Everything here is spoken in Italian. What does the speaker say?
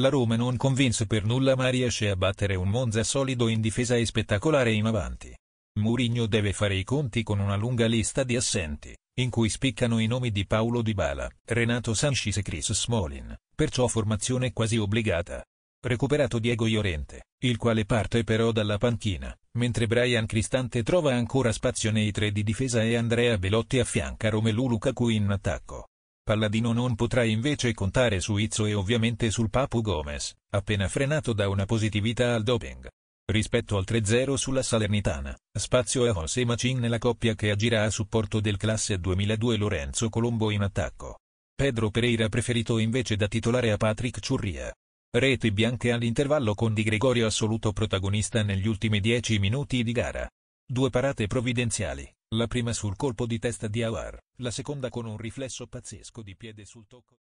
La Roma non convince per nulla ma riesce a battere un Monza solido in difesa e spettacolare in avanti. Mourinho deve fare i conti con una lunga lista di assenti, in cui spiccano i nomi di Paolo Di Bala, Renato Sanchis e Chris Smolin, perciò formazione quasi obbligata. Recuperato Diego Iorente, il quale parte però dalla panchina, mentre Brian Cristante trova ancora spazio nei tre di difesa e Andrea Belotti affianca Romelu Lukaku in attacco. Palladino non potrà invece contare su Izzo e ovviamente sul Papu Gomez, appena frenato da una positività al doping. Rispetto al 3-0 sulla Salernitana, spazio a José Macin nella coppia che agirà a supporto del classe 2002 Lorenzo Colombo in attacco. Pedro Pereira preferito invece da titolare a Patrick Ciurria. Rete bianche all'intervallo con Di Gregorio assoluto protagonista negli ultimi 10 minuti di gara. Due parate provvidenziali, la prima sul colpo di testa di Awar, la seconda con un riflesso pazzesco di piede sul tocco.